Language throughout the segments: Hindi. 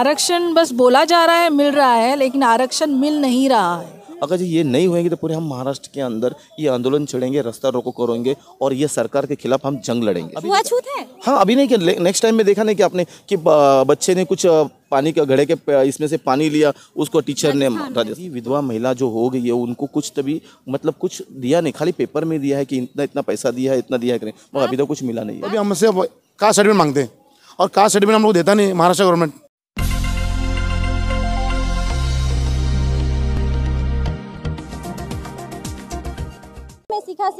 आरक्षण बस बोला जा रहा है मिल रहा है लेकिन आरक्षण मिल नहीं रहा है अगर ये नहीं होएंगे तो पूरे हम महाराष्ट्र के अंदर ये आंदोलन छेड़ेंगे रास्ता रोको करेंगे और ये सरकार के खिलाफ हम जंग लड़ेंगे अभी है हाँ अभी नहीं किया नेक्स्ट टाइम में देखा नहीं कि आपने कि बच्चे ने कुछ पानी के घड़े के इसमें से पानी लिया उसको टीचर ने अच्छा, विधवा महिला जो हो गई है उनको कुछ तभी मतलब कुछ दिया नहीं खाली पेपर में दिया है कि इतना इतना पैसा दिया है इतना दिया है मगर अभी तक तो कुछ मिला नहीं है अभी हमसे कास्ट सर्टिफिकेट मांगते हैं और कास्ट सर्टिफिकेट हम लोग देता नहीं महाराष्ट्र गवर्नमेंट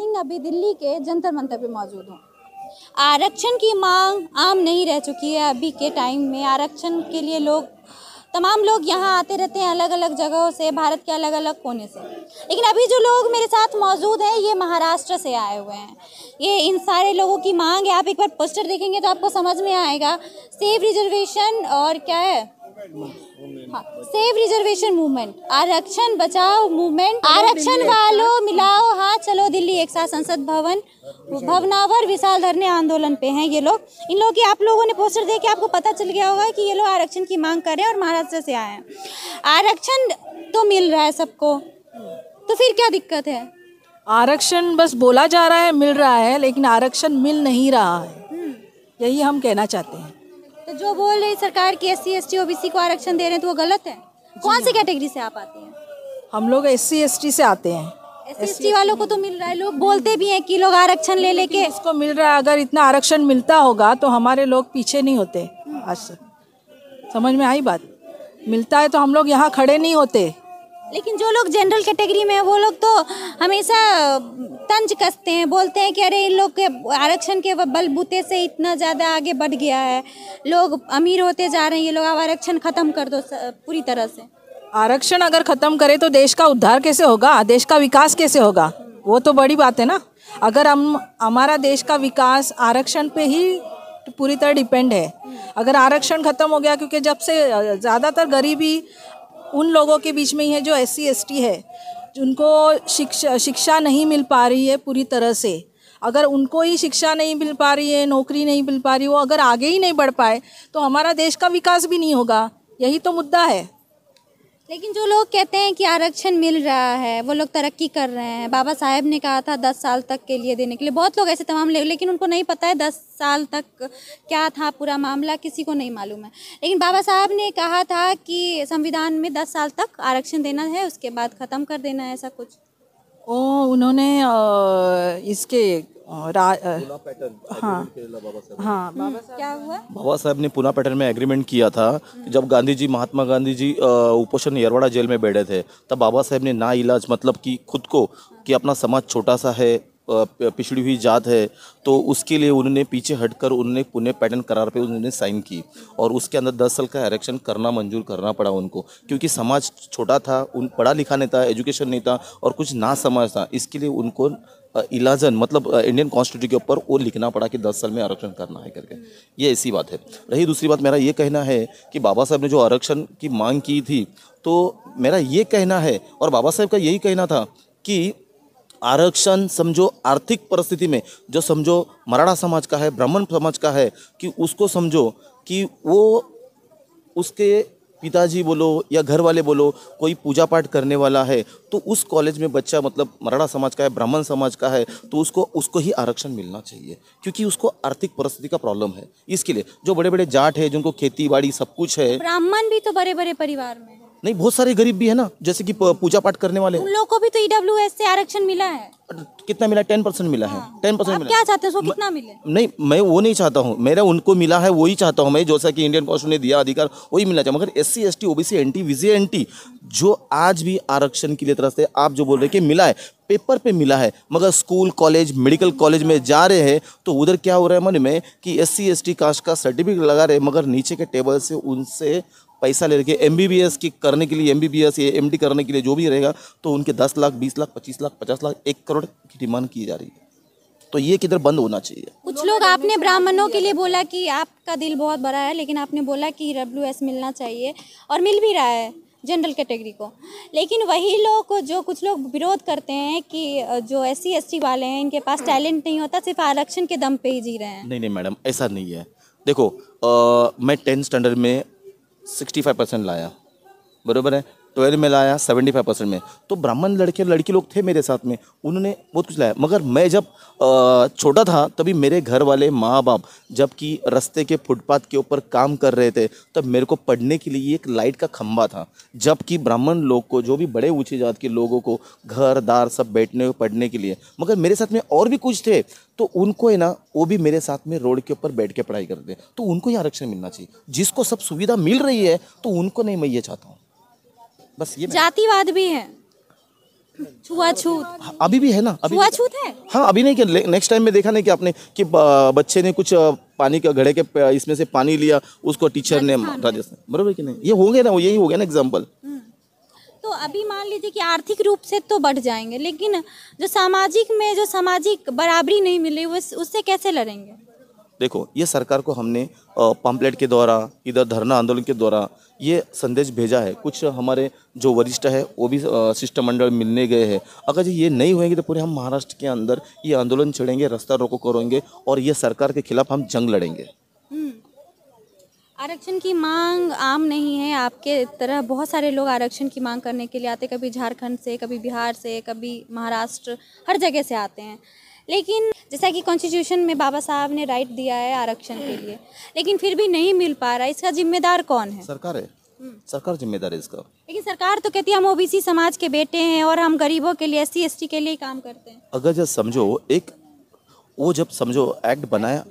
सिंह अभी दिल्ली के जंतर मंतर पे मौजूद हूँ आरक्षण की मांग आम नहीं रह चुकी है अभी के टाइम में आरक्षण के लिए लोग तमाम लोग यहाँ आते रहते हैं अलग अलग जगहों से भारत के अलग अलग कोने से लेकिन अभी जो लोग मेरे साथ मौजूद हैं ये महाराष्ट्र से आए हुए हैं ये इन सारे लोगों की मांग है आप एक बार पोस्टर देखेंगे तो आपको समझ में आएगा सेफ रिजर्वेशन और क्या है सेव रिजर्वेशन मूवमेंट आरक्षण बचाओ मूवमेंट आरक्षण वालों मिलाओ हाँ चलो दिल्ली एक साथ संसद भवन भवनावर विशाल धरने आंदोलन पे हैं ये लोग इन लोग की आप लोगों ने पोस्टर दे के आपको पता चल गया होगा कि ये लोग आरक्षण की मांग कर रहे हैं और महाराष्ट्र से आए हैं आरक्षण तो मिल रहा है सबको तो फिर क्या दिक्कत है आरक्षण बस बोला जा रहा है मिल रहा है लेकिन आरक्षण मिल नहीं रहा है हम्म. यही हम कहना चाहते हैं तो जो बोल रही सरकार की S C S T OBC को आरक्षण दे रहे हैं तो वो गलत है कौन सी कैटेगरी से आप आते हैं हम लोग एस सी एस टी से आते हैं एस सी वालों को तो मिल रहा है लोग बोलते भी हैं कि लोग आरक्षण ले लेके उसको मिल रहा है अगर इतना आरक्षण मिलता होगा तो हमारे लोग पीछे नहीं होते हम्म। आज समझ में आई बात मिलता है तो हम लोग यहाँ खड़े नहीं होते लेकिन जो लोग जनरल कैटेगरी में हैं वो लोग तो हमेशा तंज कसते हैं बोलते हैं कि अरे इन लोग के आरक्षण के बलबूते से इतना ज़्यादा आगे बढ़ गया है लोग अमीर होते जा रहे हैं ये लोग अब आरक्षण ख़त्म कर दो पूरी तरह से आरक्षण अगर ख़त्म करे तो देश का उद्धार कैसे होगा देश का विकास कैसे होगा वो तो बड़ी बात है ना अगर हम हमारा देश का विकास आरक्षण पे ही पूरी तरह डिपेंड है अगर आरक्षण खत्म हो गया क्योंकि जब से ज़्यादातर गरीबी उन लोगों के बीच में ही है जो एस सी है उनको शिक्षा शिक्षा नहीं मिल पा रही है पूरी तरह से अगर उनको ही शिक्षा नहीं मिल पा रही है नौकरी नहीं मिल पा रही वो अगर आगे ही नहीं बढ़ पाए तो हमारा देश का विकास भी नहीं होगा यही तो मुद्दा है लेकिन जो लोग कहते हैं कि आरक्षण मिल रहा है वो लोग तरक्की कर रहे हैं बाबा साहेब ने कहा था दस साल तक के लिए देने के लिए बहुत लोग ऐसे तमाम ले, लेकिन उनको नहीं पता है दस साल तक क्या था पूरा मामला किसी को नहीं मालूम है लेकिन बाबा साहब ने कहा था कि संविधान में दस साल तक आरक्षण देना है उसके बाद ख़त्म कर देना है ऐसा कुछ ओ उन्होंने इसके हाँ। हाँ। हम्म, बाबा साहब ने पुना पैटर्न में एग्रीमेंट किया था जब गांधी जी महात्मा गांधी जी उपोषण यरवाड़ा जेल में बैठे थे तब बाबा साहब ने ना इलाज मतलब कि खुद को कि अपना समाज छोटा सा है पिछड़ी हुई जात है तो उसके लिए उन्होंने पीछे हटकर उन्होंने पुणे पैटर्न करार पे उन्होंने साइन की और उसके अंदर दस साल का आरक्षण करना मंजूर करना पड़ा उनको क्योंकि समाज छोटा था उन पढ़ा लिखा नहीं था एजुकेशन नहीं था और कुछ ना समझ था इसके लिए उनको इलाजन मतलब इंडियन कॉन्स्टिट्यूट के ऊपर वो लिखना पड़ा कि दस साल में आरक्षण करना है करके ये ऐसी बात है रही दूसरी बात मेरा ये कहना है कि बाबा साहब ने जो आरक्षण की मांग की थी तो मेरा ये कहना है और बाबा साहब का यही कहना था कि आरक्षण समझो आर्थिक परिस्थिति में जो समझो मराठा समाज का है ब्राह्मण समाज का है कि उसको समझो कि वो उसके पिताजी बोलो या घर वाले बोलो कोई पूजा पाठ करने वाला है तो उस कॉलेज में बच्चा मतलब मराठा समाज का है ब्राह्मण समाज का है तो उसको उसको ही आरक्षण मिलना चाहिए क्योंकि उसको आर्थिक परिस्थिति का प्रॉब्लम है इसके लिए जो बड़े बड़े जाट है जिनको खेती बाड़ी सब कुछ है ब्राह्मण भी तो बड़े बड़े परिवार में नहीं बहुत सारे गरीब भी है ना जैसे कि पूजा पाठ करने वाले उन लोगों को भी तो ईडब्ल्यू e से आरक्षण मिला है कितना मिला टेन परसेंट मिला है हाँ। टेन परसेंट क्या चाहते हैं कितना मिले नहीं मैं वो नहीं चाहता हूँ मेरा उनको मिला है वही चाहता हूँ मैं जैसा कि इंडियन पोस्ट ने दिया अधिकार वही मिलना चाहिए मगर S C S T OBC N T VJ N T जो आज भी आरक्षण के लिए तरह से आप जो बोल रहे कि मिला है पेपर पे मिला है मगर स्कूल कॉलेज मेडिकल कॉलेज में जा रहे हैं तो उधर क्या हो रहा है मन में कि S C S T caste का सर्टिफिकेट लगा रहे मगर नीचे के टेबल से उनसे पैसा ले रखे एम बी की करने के लिए एम बी या एम करने के लिए जो भी रहेगा तो उनके दस लाख बीस लाख पच्चीस लाख पचास लाख एक करोड़ की डिमांड की जा रही है तो ये किधर बंद होना चाहिए कुछ लोग आपने ब्राह्मणों के लिए बोला कि आपका दिल बहुत बड़ा है लेकिन आपने बोला कि डब्ल्यू एस मिलना चाहिए और मिल भी रहा है जनरल कैटेगरी को लेकिन वही लोग को जो कुछ लोग विरोध करते हैं कि जो एस सी वाले हैं इनके पास टैलेंट नहीं होता सिर्फ आरक्षण के दम पे ही जी रहे हैं नहीं नहीं मैडम ऐसा नहीं है देखो आ, मैं टेंथ स्टैंडर्ड में सिक्सटी फाइव परसेंट लाया बरोबर है ट्वेल्व में लाया सेवेंटी फाइव परसेंट में तो ब्राह्मण लड़के लड़की लोग थे मेरे साथ में उन्होंने बहुत कुछ लाया मगर मैं जब छोटा था तभी मेरे घर वाले माँ बाप जबकि रस्ते के फुटपाथ के ऊपर काम कर रहे थे तब मेरे को पढ़ने के लिए एक लाइट का खम्बा था जबकि ब्राह्मण लोग को जो भी बड़े ऊँचे जात के लोगों को घर दार सब बैठने पढ़ने के लिए मगर मेरे साथ में और भी कुछ थे तो उनको है ना वो भी मेरे साथ में रोड के ऊपर बैठ के पढ़ाई करते तो उनको ये आरक्षण मिलना चाहिए जिसको सब सुविधा मिल रही है तो उनको नहीं मैं ये चाहता हूँ बस ये जातिवाद भी है छुआछूत हाँ, अभी भी है ना अभी छुआछूत है हाँ अभी नहीं कि नेक्स्ट टाइम में देखा नहीं कि आपने कि बच्चे ने कुछ पानी के घड़े के इसमें से पानी लिया उसको टीचर ने राजस्थान बरबर कि नहीं ये हो गया ना वो यही हो गया ना एग्जाम्पल हम्म। तो अभी मान लीजिए कि आर्थिक रूप से तो बढ़ जाएंगे लेकिन जो सामाजिक में जो सामाजिक बराबरी नहीं मिली उससे कैसे लड़ेंगे देखो ये सरकार को हमने पम्पलेट के द्वारा इधर धरना आंदोलन के द्वारा ये संदेश भेजा है कुछ हमारे जो वरिष्ठ है वो भी शिष्टमंडल मिलने गए हैं अगर जो ये नहीं होएंगे तो पूरे हम महाराष्ट्र के अंदर ये आंदोलन छेड़ेंगे रास्ता रोको करेंगे और ये सरकार के खिलाफ हम जंग लड़ेंगे हम्म। आरक्षण की मांग आम नहीं है आपके तरह बहुत सारे लोग आरक्षण की मांग करने के लिए आते कभी झारखंड से कभी बिहार से कभी महाराष्ट्र हर जगह से आते हैं लेकिन जैसा कि कॉन्स्टिट्यूशन में बाबा साहब ने राइट दिया है आरक्षण के लिए लेकिन फिर भी नहीं मिल पा रहा इसका जिम्मेदार कौन है सरकार है हम्म। सरकार जिम्मेदार है इसका लेकिन सरकार तो कहती है हम ओबीसी समाज के बेटे हैं और हम गरीबों के लिए एस सी के लिए काम करते हैं अगर जब समझो एक वो जब समझो एक्ट बनाया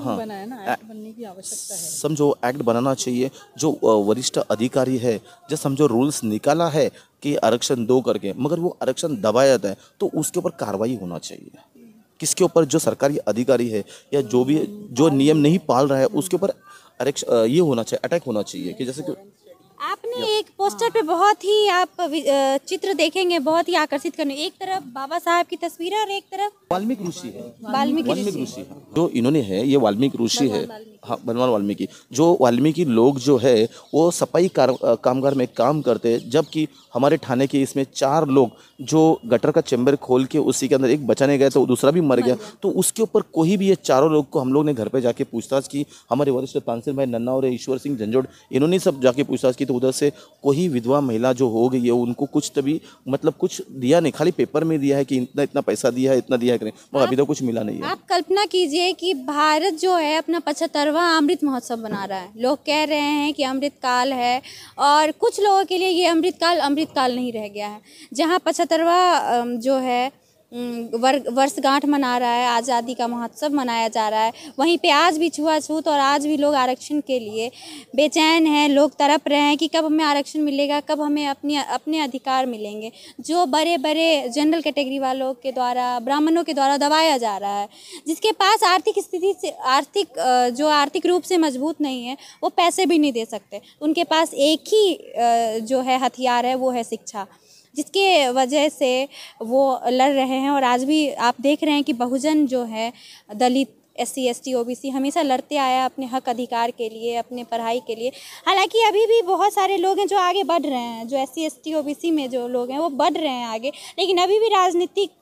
हाँ बनाया ना बनने की आवश्यकता है समझो एक्ट बनाना चाहिए जो वरिष्ठ अधिकारी है जो समझो रूल्स निकाला है कि आरक्षण दो करके मगर वो आरक्षण दबाया जाता है तो उसके ऊपर कार्रवाई होना चाहिए किसके ऊपर जो सरकारी अधिकारी है या जो भी जो नियम नहीं पाल रहा है उसके ऊपर ये होना चाहिए अटैक होना चाहिए कि जैसे कि आपने एक पोस्टर पे बहुत ही आप चित्र देखेंगे बहुत ही आकर्षित करने एक तरफ बाबा साहब की तस्वीर है और एक तरफ वाल्मीकि ऋषि है वाल्मीकि ऋषि जो इन्होंने है ये वाल्मीकि ऋषि है हाँ बनवाल वाल्मीकि जो वाल्मीकि लोग जो है वो सफाई कार, कामगार में काम करते हैं जबकि हमारे ठाणे के इसमें चार लोग जो गटर का चैम्बर खोल के उसी के अंदर एक बचाने गए तो दूसरा भी मर गया तो उसके ऊपर कोई भी ये चारों लोग को हम लोग ने घर पर जाके पूछताछ की हमारे वरिष्ठ तानसेन भाई नन्ना और ईश्वर सिंह झंझोड़ इन्होंने सब जाके पूछताछ की तो उधर से कोई विधवा महिला जो हो गई है उनको कुछ तभी मतलब कुछ दिया नहीं खाली पेपर में दिया है कि इतना इतना पैसा दिया है इतना दिया है करें मगर अभी तक तो कुछ मिला नहीं है आप कल्पना कीजिए कि भारत जो है अपना पचहत्तरवा मरतबा अमृत महोत्सव बना रहा है लोग कह रहे हैं कि अमृत काल है और कुछ लोगों के लिए ये अमृत काल अमृत काल नहीं रह गया है जहाँ पचहत्तरवा जो है वर्षगांठ मना रहा है आज़ादी का महोत्सव मनाया जा रहा है वहीं पे आज भी छुआछूत और आज भी लोग आरक्षण के लिए बेचैन हैं लोग तड़प रहे हैं कि कब हमें आरक्षण मिलेगा कब हमें अपनी अपने अधिकार मिलेंगे जो बड़े बड़े जनरल कैटेगरी वालों के द्वारा ब्राह्मणों के द्वारा दबाया जा रहा है जिसके पास आर्थिक स्थिति से आर्थिक जो आर्थिक रूप से मजबूत नहीं है वो पैसे भी नहीं दे सकते उनके पास एक ही जो है हथियार है वो है शिक्षा जिसके वजह से वो लड़ रहे हैं और आज भी आप देख रहे हैं कि बहुजन जो है Dalit S C S T O B C हमेशा लड़ते आया अपने हक अधिकार के लिए अपने पढ़ाई के लिए हालांकि अभी भी बहुत सारे लोग हैं जो आगे बढ़ रहे हैं जो S C S T O B C में जो लोग हैं वो बढ़ रहे हैं आगे लेकिन अभी भी राजनीतिक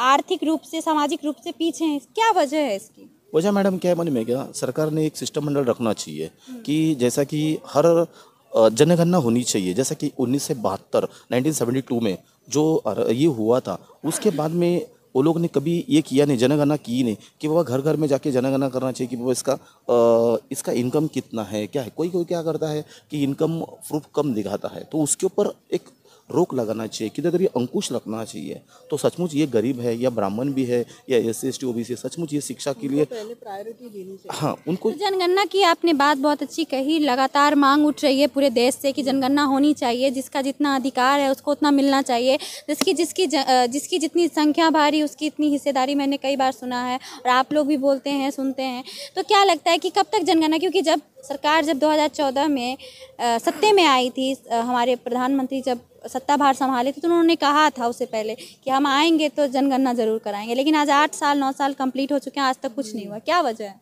आर्थिक रूप से सामाजिक रूप से पीछे हैं क्या वजह है इसकी वजह मैडम क्या है मन में क्या सरकार ने एक सिस्टम मंडल रखना चाहिए हम्म। कि जैसा कि हर जनगणना होनी चाहिए जैसा कि उन्नीस से बहत्तर नाइनटीन में जो ये हुआ था उसके बाद में वो लोग ने कभी ये किया नहीं जनगणना की नहीं कि बाबा घर घर में जाके जनगणना करना चाहिए कि बाबा इसका आ, इसका इनकम कितना है क्या है कोई कोई क्या करता है कि इनकम प्रूफ कम दिखाता है तो उसके ऊपर एक रोक लगाना चाहिए किधर अगर ये अंकुश रखना चाहिए तो सचमुच ये गरीब है या ब्राह्मण भी है या S S T O B C सचमुच ये शिक्षा के लिए प्रायोरिटी देनी चाहिए हाँ उनको तो जनगणना की आपने बात बहुत अच्छी कही लगातार मांग उठ रही है पूरे देश से कि जनगणना होनी चाहिए जिसका जितना अधिकार है उसको उतना मिलना चाहिए जिसकी जिसकी जिसकी जितनी संख्या भारी उसकी इतनी हिस्सेदारी मैंने कई बार सुना है और आप लोग भी बोलते हैं सुनते हैं तो क्या लगता है कि कब तक जनगणना क्योंकि जब सरकार जब 2014 में सत्ते में आई थी हमारे प्रधानमंत्री जब सत्ताभार संभाले थे तो उन्होंने कहा था उससे पहले कि हम आएंगे तो जनगणना ज़रूर कराएंगे लेकिन आज आठ साल नौ साल कंप्लीट हो चुके हैं आज तक कुछ नहीं हुआ क्या वजह है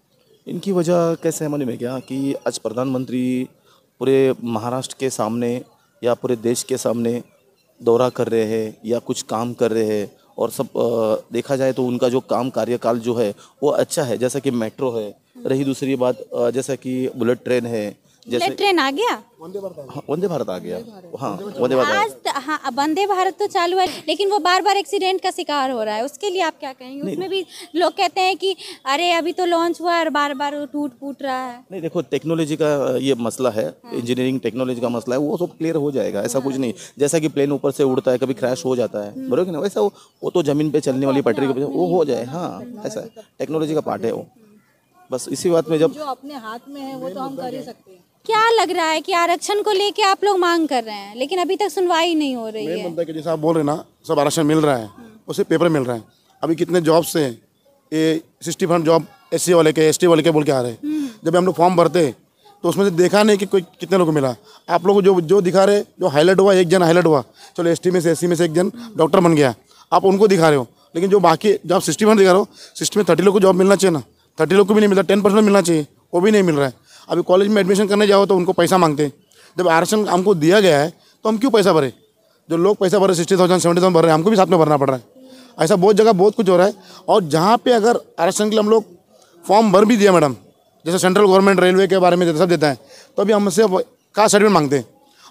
इनकी वजह कैसे है मालूम है क्या कि आज प्रधानमंत्री पूरे महाराष्ट्र के सामने या पूरे देश के सामने दौरा कर रहे हैं या कुछ काम कर रहे हैं और सब देखा जाए तो उनका जो काम कार्यकाल जो है वो अच्छा है जैसा कि मेट्रो है रही दूसरी बात जैसा कि बुलेट ट्रेन है जैसे ट्रेन आ गया वंदे भारत आ गया हाँ वंदे भारत हाँ, आज हाँ वंदे भारत तो चालू है लेकिन वो बार बार एक्सीडेंट का शिकार हो रहा है उसके लिए आप क्या कहेंगे उसमें भी लोग कहते हैं कि अरे अभी तो लॉन्च हुआ और बार बार टूट फूट रहा है नहीं देखो टेक्नोलॉजी का ये मसला है इंजीनियरिंग हाँ। टेक्नोलॉजी का मसला है वो सब क्लियर हो जाएगा ऐसा हाँ। कुछ नहीं जैसा कि प्लेन ऊपर से उड़ता है कभी क्रैश हो जाता है हम्म। बोलो ना वैसा वो तो जमीन पे चलने वाली तो पटरी वो हो जाए हाँ ऐसा टेक्नोलॉजी का पार्ट है वो हम्म। बस इसी बात में जब जो अपने हाथ में है वो तो हम कर ही सकते हैं क्या लग रहा है कि आरक्षण को लेके आप लोग मांग कर रहे हैं लेकिन अभी तक सुनवाई नहीं हो रही है मुद्दा कि जैसा आप बोल रहे ना सब आरक्षण मिल रहा है उसे पेपर मिल रहा है अभी कितने जॉब से ये सिक्सटी फंड जॉब एस वाले के एस वाले के बोल के आ रहे हैं हम्म। जब हम लोग फॉर्म भरते तो उसमें से देखा नहीं कि कोई कितने लोग मिला आप लोग जो जो दिखा रहे जो हाईलाइट हुआ एक जन हाईलाइट हुआ चलो एस में से एस में से एक जन डॉक्टर बन गया आप उनको दिखा रहे हो लेकिन जो बाकी जो आप सिक्सटी दिखा रहे हो सिक्सटी में थर्टी लोग को जॉब मिलना चाहिए ना थर्टी लोग को भी नहीं मिला टेन परसेंट मिलना चाहिए वो भी नहीं मिल रहा है अभी कॉलेज में एडमिशन करने जाओ तो उनको पैसा मांगते हैं जब आरक्षण हमको दिया गया है तो हम क्यों पैसा भरे जो लोग पैसा भर रहे सिक्सटी थाउजेंड सेवेंटी थाउजेंड भर रहे हैं हमको भी साथ में भरना पड़ रहा है ऐसा बहुत जगह बहुत कुछ हो रहा है और जहाँ पे अगर आरक्षण के लिए हम लोग फॉर्म भर भी दिया मैडम जैसे सेंट्रल गवर्नमेंट रेलवे के बारे में सब देता है तो अभी हमसे कास्ट सर्टिफिकेट मांगते हैं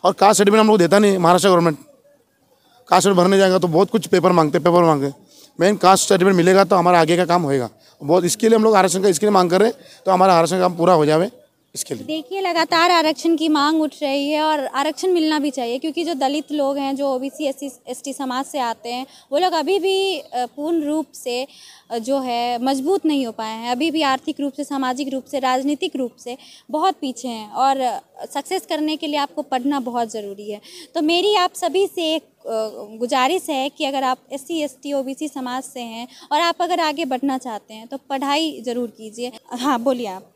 और कास्ट सर्टिफिकेट हम लोग देता नहीं महाराष्ट्र गवर्नमेंट कास्ट सर्टिफिकेट भरने जाएगा तो बहुत कुछ पेपर मांगते पेपर मांगते मेन कास्ट सर्टिफिकेट मिलेगा तो हमारा आगे का काम होएगा बहुत इसके लिए हम लोग आरक्षण का इसके लिए मांग कर रहे हैं तो हमारा आरक्षण का काम पूरा हो जाए इसके लिए देखिए लगातार आरक्षण की मांग उठ रही है और आरक्षण मिलना भी चाहिए क्योंकि जो दलित लोग हैं जो O B C S T समाज से आते हैं वो लोग अभी भी पूर्ण रूप से जो है मजबूत नहीं हो पाए हैं अभी भी आर्थिक रूप से सामाजिक रूप से राजनीतिक रूप से बहुत पीछे हैं और सक्सेस करने के लिए आपको पढ़ना बहुत ज़रूरी है तो मेरी आप सभी से एक गुजारिश है कि अगर आप S C S T O B C समाज से हैं और आप अगर आगे बढ़ना चाहते हैं तो पढ़ाई ज़रूर कीजिए हाँ बोलिए आप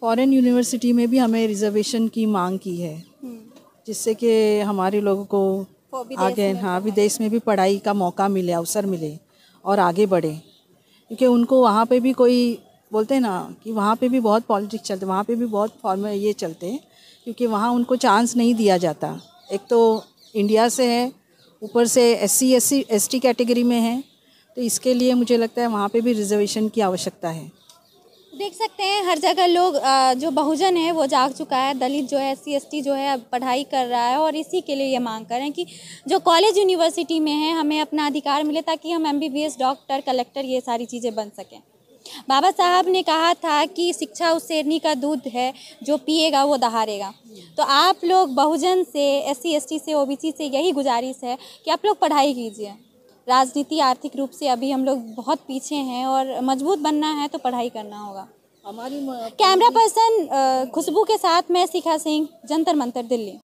फॉरेन यूनिवर्सिटी में भी हमें रिजर्वेशन की मांग की है जिससे कि हमारे लोगों को आगे हाँ विदेश में भी पढ़ाई का मौका मिले अवसर मिले और आगे बढ़े क्योंकि उनको वहाँ पे भी कोई बोलते हैं ना कि वहाँ पे भी बहुत पॉलिटिक्स चलते वहाँ पे भी बहुत फॉर्म ये चलते हैं क्योंकि वहाँ उनको चांस नहीं दिया जाता एक तो इंडिया से है ऊपर से S C S C S T category में है तो इसके लिए मुझे लगता है वहाँ पे भी रिजर्वेशन की आवश्यकता है देख सकते हैं हर जगह लोग जो बहुजन है वो जाग चुका है दलित जो है एस सी जो है पढ़ाई कर रहा है और इसी के लिए ये मांग कर रहे हैं कि जो कॉलेज यूनिवर्सिटी में है हमें अपना अधिकार मिले ताकि हम एम डॉक्टर कलेक्टर ये सारी चीज़ें बन सकें बाबा साहब ने कहा था कि शिक्षा उस शेरनी का दूध है जो पिएगा वो दहाड़ेगा तो आप लोग बहुजन से एस सी से ओ से यही गुजारिश है कि आप लोग पढ़ाई कीजिए राजनीति आर्थिक रूप से अभी हम लोग बहुत पीछे हैं और मजबूत बनना है तो पढ़ाई करना होगा हमारी कैमरा पर्सन खुशबू के साथ मैं शिखा सिंह जंतर मंतर दिल्ली